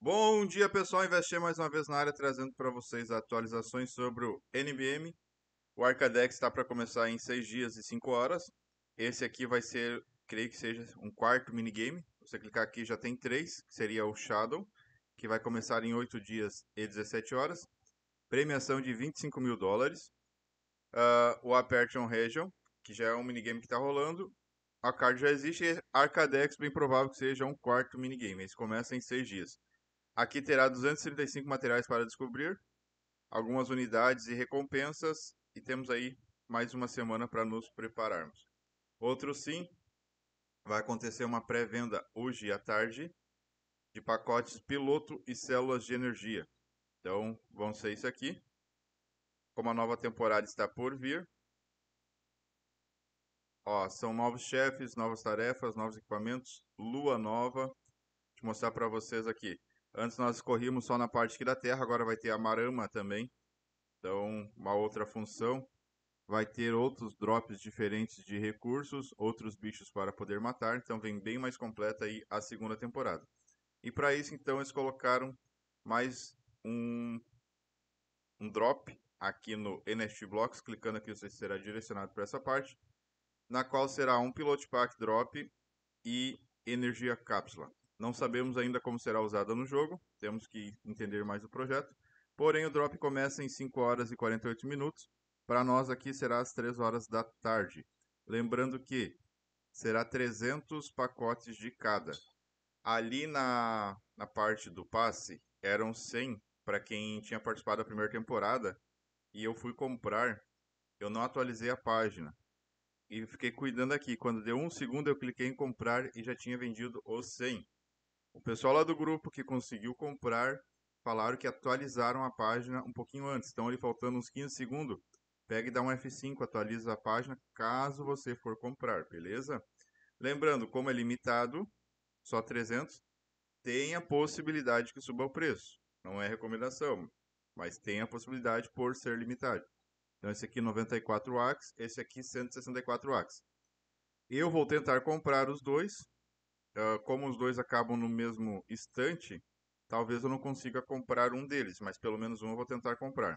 Bom dia, pessoal. Investir mais uma vez na área, trazendo para vocês atualizações sobre o NBM. O Arcadex está para começar em 6 dias e 5 horas. Esse aqui vai ser, creio que seja, um quarto minigame. Você clicar aqui já tem três, que seria o Shadow, que vai começar em 8 dias e 17 horas. Premiação de 25 mil dólares. Uh, o Apertion Region, que já é um minigame que está rolando. A card já existe. Arcadex, bem provável que seja um quarto minigame. Esse começa em 6 dias. Aqui terá 235 materiais para descobrir, algumas unidades e recompensas, e temos aí mais uma semana para nos prepararmos. Outro sim, vai acontecer uma pré-venda hoje à tarde de pacotes piloto e células de energia. Então, vão ser isso aqui. Como a nova temporada está por vir, ó, são novos chefes, novas tarefas, novos equipamentos, lua nova. Vou mostrar para vocês aqui. Antes nós corríamos só na parte aqui da terra, agora vai ter a marama também. Então, uma outra função. Vai ter outros drops diferentes de recursos, outros bichos para poder matar. Então vem bem mais completa aí a segunda temporada. E para isso, então, eles colocaram mais um, um drop aqui no NFT Blocks. Clicando aqui, você será direcionado para essa parte. Na qual será um Pilot Pack Drop e Energia Cápsula. Não sabemos ainda como será usada no jogo, temos que entender mais o projeto. Porém, o drop começa em 5 horas e 48 minutos. Para nós aqui será às 3 horas da tarde. Lembrando que será 300 pacotes de cada. Ali na, na parte do passe eram 100 para quem tinha participado da primeira temporada e eu fui comprar, eu não atualizei a página. E fiquei cuidando aqui. Quando deu um segundo, eu cliquei em comprar e já tinha vendido os 100. O pessoal lá do grupo que conseguiu comprar falaram que atualizaram a página um pouquinho antes. Então, ali faltando uns 15 segundos, pega e dá um F5, atualiza a página, caso você for comprar, beleza? Lembrando, como é limitado, só 300, tem a possibilidade que suba o preço. Não é recomendação, mas tem a possibilidade por ser limitado. Então, esse aqui 94 AX, esse aqui 164 AX. Eu vou tentar comprar os dois, uh, como os dois acabam no mesmo estante, talvez eu não consiga comprar um deles, mas pelo menos um eu vou tentar comprar.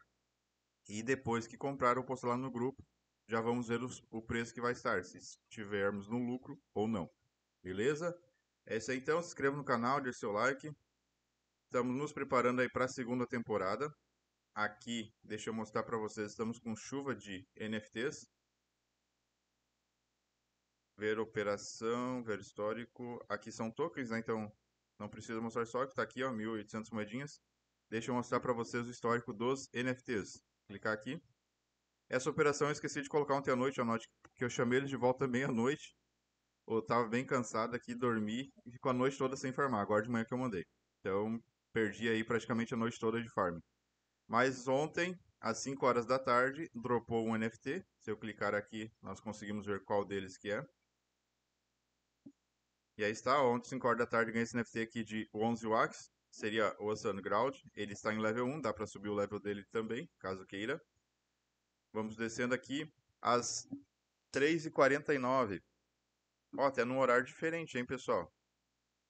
E depois que comprar, eu posto lá no grupo, já vamos ver os, o preço que vai estar, se estivermos no lucro ou não. Beleza? É isso aí então, se inscreva no canal, deixe seu like. Estamos nos preparando aí para a segunda temporada. Aqui, deixa eu mostrar para vocês, estamos com chuva de NFTs ver operação, ver histórico. Aqui são tokens, né? Então não precisa mostrar só que Tá aqui, ó, 1.800 moedinhas. Deixa eu mostrar para vocês o histórico dos NFTs. Clicar aqui. Essa operação eu esqueci de colocar ontem à noite, a anote que eu chamei eles de volta meia-noite. Eu tava bem cansado aqui, dormi e com a noite toda sem farmar. Agora de manhã que eu mandei. Então, perdi aí praticamente a noite toda de farm. Mas ontem, às 5 horas da tarde, dropou um NFT. Se eu clicar aqui, nós conseguimos ver qual deles que é. E aí está, ontem, 5 horas da tarde, ganhei esse NFT aqui de 11 Wax, seria o Oceano Ground. Ele está em level 1, dá para subir o level dele também, caso queira. Vamos descendo aqui às 3h49. Ó, até num horário diferente, hein, pessoal?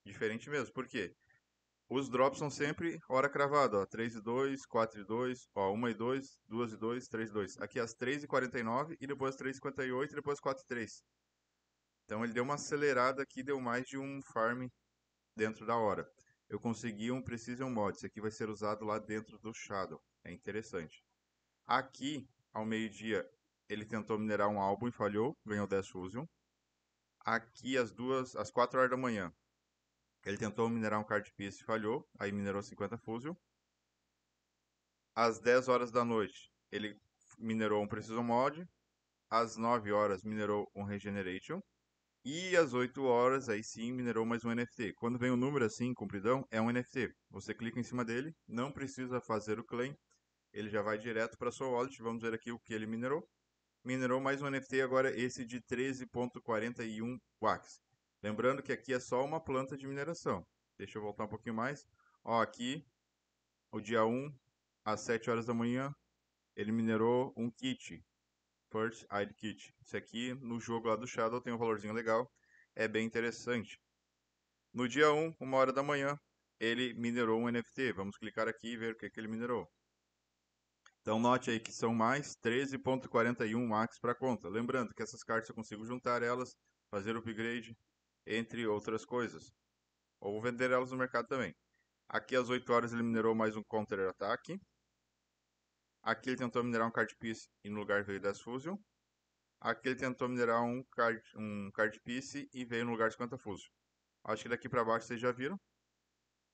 Diferente mesmo, por quê? Os drops são sempre hora cravada, ó, 3 e 2, 4 e 2, ó, 1 e 2, 2 e 2, 3 e 2. Aqui às 3h49 e depois 3h58 e depois 4 e 3. Então ele deu uma acelerada aqui, deu mais de um farm dentro da hora. Eu consegui um Precision Mod, esse aqui vai ser usado lá dentro do Shadow, é interessante. Aqui, ao meio-dia, ele tentou minerar um álbum e falhou, ganhou 10 Fusion. Aqui, às, duas, às 4 horas da manhã, ele tentou minerar um card piece e falhou, aí minerou 50 Fusion. Às 10 horas da noite, ele minerou um Precision Mod. Às 9 horas, minerou um Regeneration. E às 8 horas, aí sim, minerou mais um NFT. Quando vem o um número assim, compridão, é um NFT. Você clica em cima dele, não precisa fazer o claim. Ele já vai direto para sua wallet. Vamos ver aqui o que ele minerou. Minerou mais um NFT, agora esse de 13.41 wax. Lembrando que aqui é só uma planta de mineração. Deixa eu voltar um pouquinho mais. Ó, aqui, o dia 1, às 7 horas da manhã, ele minerou um kit. First Aid Kit. Isso aqui, no jogo lá do Shadow, tem um valorzinho legal. É bem interessante. No dia 1, uma hora da manhã, ele minerou um NFT. Vamos clicar aqui e ver o que, que ele minerou. Então note aí que são mais 13.41 max para conta. Lembrando que essas cartas eu consigo juntar elas, fazer upgrade, entre outras coisas. Ou vender elas no mercado também. Aqui às 8 horas ele minerou mais um counter-ataque. Aqui ele tentou minerar um card piece e no lugar veio 10 Fusion. Aqui ele tentou minerar um card, um card piece e veio no lugar 50 Fusion. Acho que daqui para baixo vocês já viram.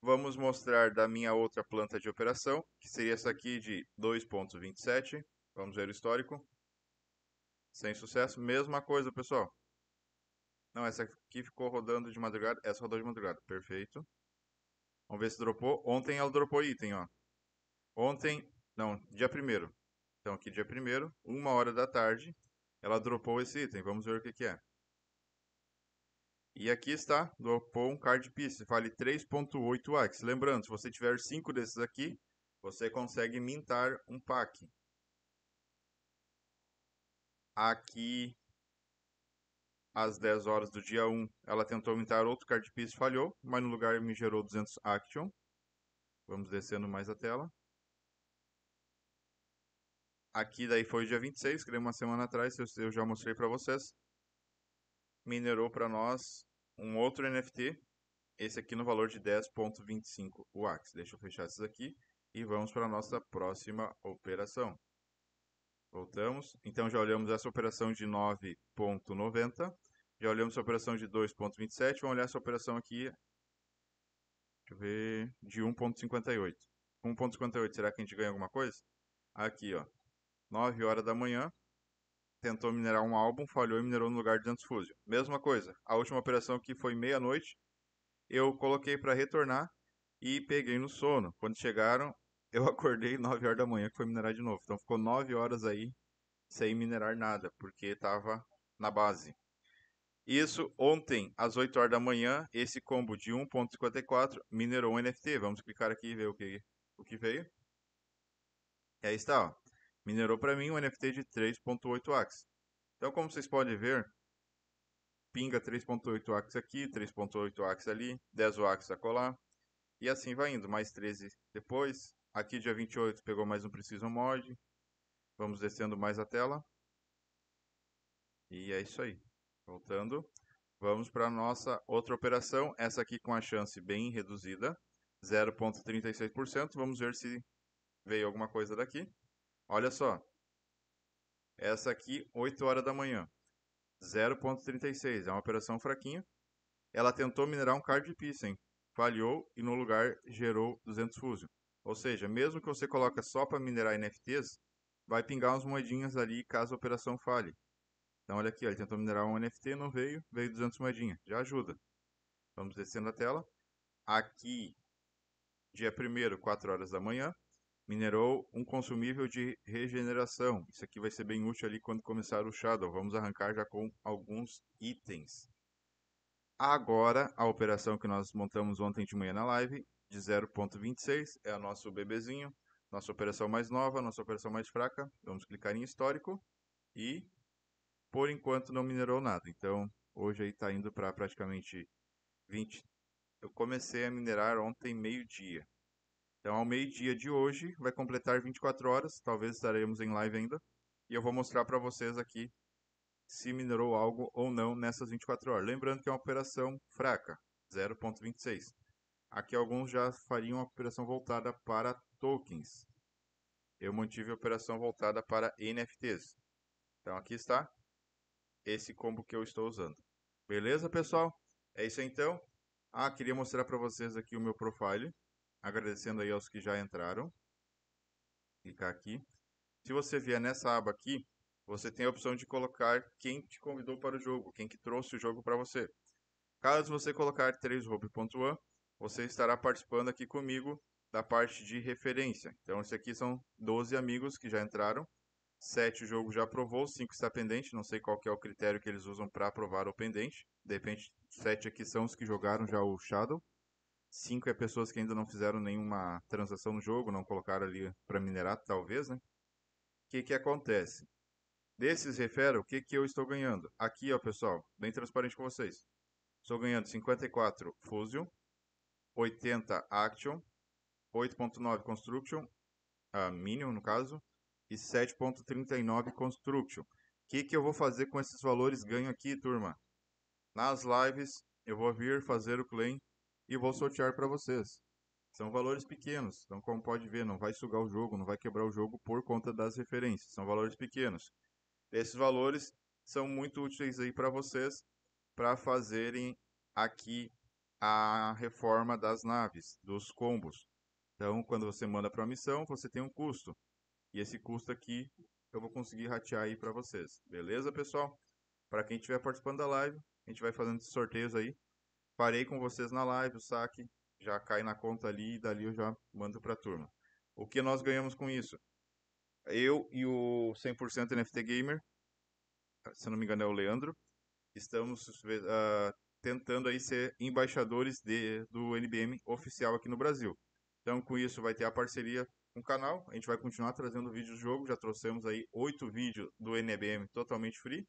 Vamos mostrar da minha outra planta de operação, que seria essa aqui de 2.27. Vamos ver o histórico. Sem sucesso, mesma coisa, pessoal. Não, essa aqui ficou rodando de madrugada. Essa rodou de madrugada, perfeito. Vamos ver se dropou. Ontem ela dropou item, ó. Ontem não, dia 1 Então aqui dia 1 uma hora da tarde, ela dropou esse item. Vamos ver o que, que é. E aqui está, dropou um card piece, vale 3.8 AX. Lembrando, se você tiver 5 desses aqui, você consegue mintar um pack. Aqui, às 10 horas do dia 1, ela tentou mintar outro card piece, falhou, mas no lugar me gerou 200 action. Vamos descendo mais a tela. Aqui daí foi dia 26, que uma semana atrás, eu já mostrei para vocês. Minerou para nós um outro NFT, esse aqui no valor de 10.25 UAX. Deixa eu fechar esses aqui e vamos para a nossa próxima operação. Voltamos. Então já olhamos essa operação de 9.90, já olhamos essa operação de 2.27, vamos olhar essa operação aqui deixa eu ver, de 1.58. 1.58, será que a gente ganha alguma coisa? Aqui, ó, 9 horas da manhã, tentou minerar um álbum, falhou e minerou no lugar de transfúsio. Mesma coisa, a última operação que foi meia-noite, eu coloquei para retornar e peguei no sono. Quando chegaram, eu acordei 9 horas da manhã que foi minerar de novo. Então ficou 9 horas aí sem minerar nada, porque estava na base. Isso ontem, às 8 horas da manhã, esse combo de 1.54 minerou um NFT. Vamos clicar aqui e ver o que, o que veio. E aí está, ó minerou para mim um NFT de 3.8 AX. Então, como vocês podem ver, pinga 3.8 AX aqui, 3.8 AX ali, 10 AX a colar, e assim vai indo, mais 13 depois. Aqui dia 28 pegou mais um Precision Mod, vamos descendo mais a tela. E é isso aí. Voltando, vamos para nossa outra operação, essa aqui com a chance bem reduzida, 0.36%. Vamos ver se veio alguma coisa daqui. Olha só. Essa aqui, 8 horas da manhã. 0,36. É uma operação fraquinha. Ela tentou minerar um card de Pissen. Falhou e no lugar gerou 200 fusion. Ou seja, mesmo que você coloque só para minerar NFTs, vai pingar umas moedinhas ali caso a operação falhe. Então olha aqui, ó, ele tentou minerar um NFT, não veio, veio 200 moedinhas. Já ajuda. Vamos descendo a tela. Aqui, dia 1 4 horas da manhã minerou um consumível de regeneração. Isso aqui vai ser bem útil ali quando começar o Shadow. Vamos arrancar já com alguns itens. Agora, a operação que nós montamos ontem de manhã na live, de 0.26, é o nosso bebezinho. Nossa operação mais nova, nossa operação mais fraca. Vamos clicar em histórico e, por enquanto, não minerou nada. Então, hoje aí está indo para praticamente 20. Eu comecei a minerar ontem meio-dia. Então, ao meio-dia de hoje, vai completar 24 horas, talvez estaremos em live ainda, e eu vou mostrar para vocês aqui se minerou algo ou não nessas 24 horas. Lembrando que é uma operação fraca, 0.26. Aqui alguns já fariam a operação voltada para tokens. Eu mantive a operação voltada para NFTs. Então aqui está esse combo que eu estou usando. Beleza, pessoal? É isso então. Ah, queria mostrar para vocês aqui o meu profile agradecendo aí aos que já entraram. Clicar tá aqui. Se você vier nessa aba aqui, você tem a opção de colocar quem te convidou para o jogo, quem que trouxe o jogo para você. Caso você colocar 3 você estará participando aqui comigo da parte de referência. Então, esse aqui são 12 amigos que já entraram. 7 o jogo já aprovou, 5 está pendente. Não sei qual é o critério que eles usam para aprovar o pendente. De repente, 7 aqui são os que jogaram já o Shadow. Cinco é pessoas que ainda não fizeram nenhuma transação no jogo, não colocaram ali para minerar, talvez, né? O que, que acontece? Desses refere o que, que eu estou ganhando. Aqui, ó, pessoal, bem transparente com vocês. Estou ganhando 54 Fusion, 80 Action, 8.9 Construction, uh, Minion no caso, e 7.39 Construction. O que, que eu vou fazer com esses valores ganho aqui, turma? Nas lives eu vou vir fazer o claim e vou sortear para vocês. São valores pequenos, então como pode ver, não vai sugar o jogo, não vai quebrar o jogo por conta das referências. São valores pequenos. Esses valores são muito úteis aí para vocês para fazerem aqui a reforma das naves, dos combos. Então, quando você manda para a missão, você tem um custo. E esse custo aqui eu vou conseguir ratear aí para vocês. Beleza, pessoal? Para quem estiver participando da live, a gente vai fazendo sorteios aí parei com vocês na live, o saque já cai na conta ali e dali eu já mando para a turma. O que nós ganhamos com isso? Eu e o 100% NFT Gamer, se não me engano é o Leandro, estamos uh, tentando aí ser embaixadores de, do NBM oficial aqui no Brasil. Então com isso vai ter a parceria com o canal, a gente vai continuar trazendo vídeos do jogo, já trouxemos aí oito vídeos do NBM totalmente free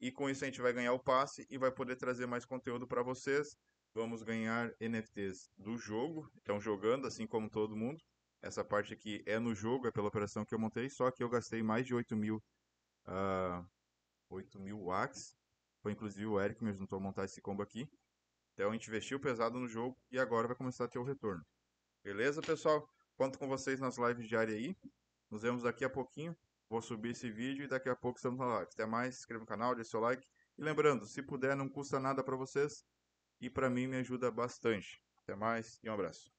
e com isso a gente vai ganhar o passe e vai poder trazer mais conteúdo para vocês. Vamos ganhar NFTs do jogo, então jogando assim como todo mundo. Essa parte aqui é no jogo, é pela operação que eu montei, só que eu gastei mais de 8 mil, uh, ah, 8 mil watts. Foi inclusive o Eric que me ajudou a montar esse combo aqui. Então a gente investiu pesado no jogo e agora vai começar a ter o retorno. Beleza, pessoal? Conto com vocês nas lives diárias aí. Nos vemos daqui a pouquinho. Vou subir esse vídeo e daqui a pouco estamos na live. Até mais, inscreva no canal, deixe seu like. E lembrando, se puder, não custa nada para vocês e para mim me ajuda bastante. Até mais e um abraço.